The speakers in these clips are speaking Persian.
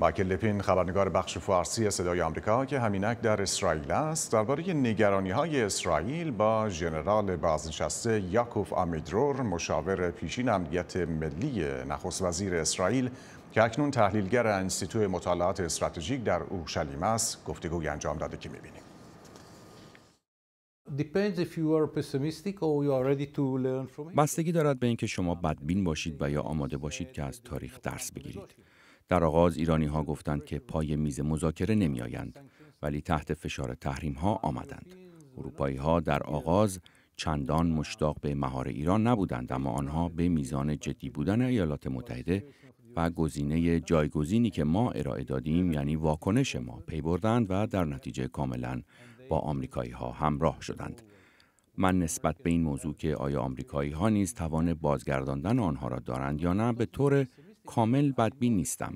مایکل لپین خبرنگار بخش فارسی صدای آمریکا که همینک در اسرائیل است درباره نگرانی های اسرائیل با ژنرال بازنشسته یاکوف آمیدرور مشاور پیشین امنیت ملی نخست وزیر اسرائیل که اکنون تحلیلگر انستیتو مطالعات استراتژیک در اورشلیم است گفتگوی انجام داده که میبینیم بستگی دارد به اینکه شما بدبین باشید و یا آماده باشید که از تاریخ درس بگیرید در آغاز ایرانی ها گفتند که پای میز مذاکره نمی آیند ولی تحت فشار تحریم ها آمدند. اروپایی ها در آغاز چندان مشتاق به مهار ایران نبودند اما آنها به میزان جدی بودن ایالات متحده و گزینه جایگزینی که ما ارائه دادیم یعنی واکنش ما پی بردند و در نتیجه کاملا با آمریکایی ها همراه شدند. من نسبت به این موضوع که آیا آمریکایی ها نیز توان بازگرداندن آنها را دارند یا نه به طور کامل بدبین نیستم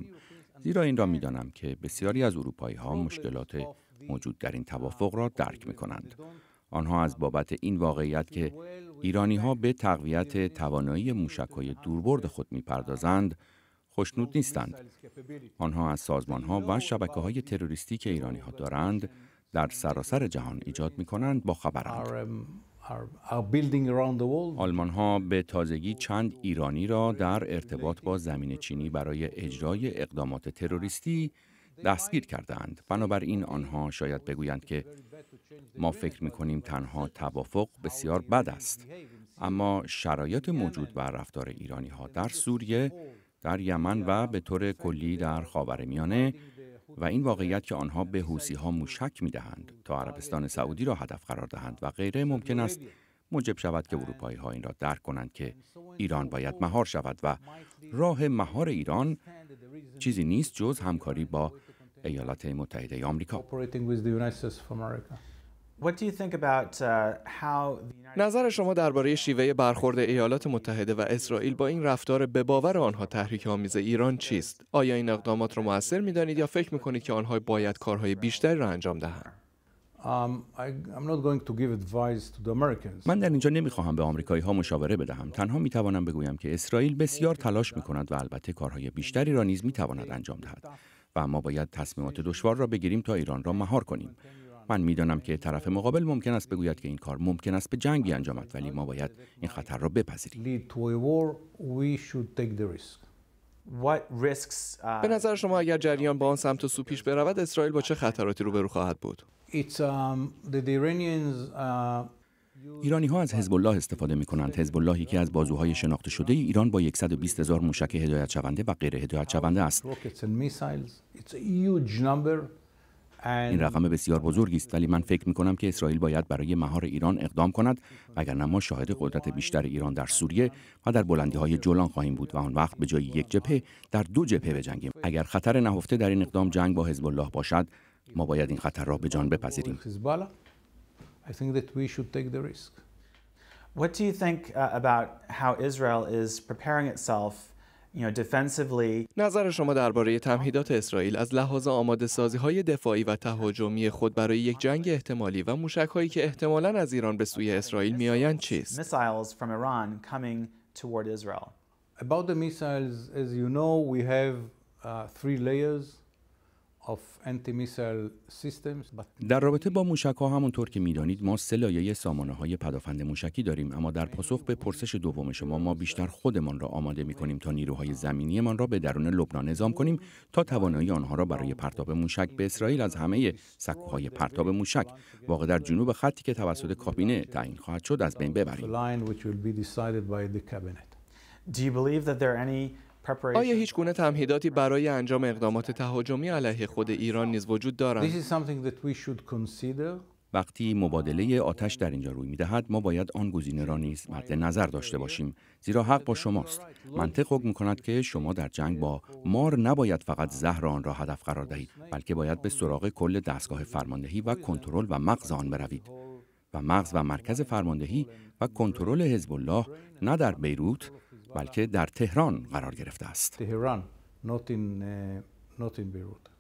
زیرا این را میدانم که بسیاری از اروپایی ها مشکلات موجود در این توافق را درک می کنند. آنها از بابت این واقعیت که ایرانی ها به تقویت توانایی موشک های دوربرد خود میپردازند پردازند، خوشنود نیستند. آنها از سازمان ها و شبکه های تروریستی که ایرانی ها دارند در سراسر جهان ایجاد می کنند با خبرند. آلمان ها به تازگی چند ایرانی را در ارتباط با زمین چینی برای اجرای اقدامات تروریستی دستگیر کردند. بنابراین آنها شاید بگویند که ما فکر میکنیم تنها توافق بسیار بد است. اما شرایط موجود بر رفتار ایرانی ها در سوریه، در یمن و به طور کلی در خاورمیانه و این واقعیت که آنها به حوسی ها موشک می دهند تا عربستان سعودی را هدف قرار دهند و غیره ممکن است موجب شود که اروپایی ها این را درک کنند که ایران باید مهار شود و راه مهار ایران چیزی نیست جز همکاری با ایالات متحده آمریکا Uh, نظر شما درباره شیوه برخورد ایالات متحده و اسرائیل با این رفتار به باور آنها تحریک آمیز ایران چیست؟ آیا این اقدامات را موثر دانید یا فکر می کنید که آنها باید کارهای بیشتری را انجام دهند؟ um, من در اینجا نمیخواهم به آمریکایی ها مشاوره بدهم تنها میتوانم بگویم که اسرائیل بسیار تلاش می کند و البته کارهای بیشتری را نیز تواند انجام دهد و ما باید تصمیمات دشوار را بگیریم تا ایران را مهار کنیم من میدانم که طرف مقابل ممکن است بگوید که این کار ممکن است به جنگی انجامد ولی ما باید این خطر را بپذیریم به نظر شما اگر جریان با آن سمت و سو پیش برود اسرائیل با چه خطراتی روبرو خواهد بود um, uh, ایرانی ها از حزب الله استفاده می کنند حزب اللهی که از بازوهای شناخته شده ای ایران با 120 هزار موشک هدایت شونده و غیر هدایت شونده است این رقم بسیار بزرگی است ولی من فکر می کنم که اسرائیل باید برای مهار ایران اقدام کند نه، ما شاهد قدرت بیشتر ایران در سوریه و در بلندی های جولان خواهیم بود و آن وقت به جای یک جبهه در دو جبهه بجنگیم اگر خطر نهفته در این اقدام جنگ با حزب الله باشد ما باید این خطر را به جان بپذیریم What do you think uh, about how Israel is preparing itself نظر شما درباره تمهیدات اسرائیل از لحاظ آماده سازی های دفاعی و تهاجمی خود برای یک جنگ احتمالی و موشک هایی که احتمالا از ایران به سوی اسرائیل میآیند چیست؟ در رابطه با موشک ها همونطور که میدانید ما سه سامانه های پدافند موشکی داریم اما در پاسخ به پرسش دوم شما ما بیشتر خودمان را آماده می کنیم تا نیروهای زمینی من را به درون لبنان نظام کنیم تا توانایی آنها را برای پرتاب موشک به اسرائیل از همه سکوهای پرتاب موشک واقع در جنوب خطی که توسط کابینه تعیین خواهد شد از بین ببریم. آیا هیچ گونه تمهیداتی برای انجام اقدامات تهاجمی علیه خود ایران نیز وجود دارد؟ وقتی مبادله آتش در اینجا روی میدهد ما باید آن گزینه را نیز مد نظر داشته باشیم زیرا حق با شماست منطق حکم میکند که شما در جنگ با مار نباید فقط زهر آن را هدف قرار دهید بلکه باید به سراغ کل دستگاه فرماندهی و کنترل و مغز آن بروید و مغز و مرکز فرماندهی و کنترل حزب الله نه در بیروت بلکه در تهران قرار گرفته است تهران not in, uh, not in Beirut.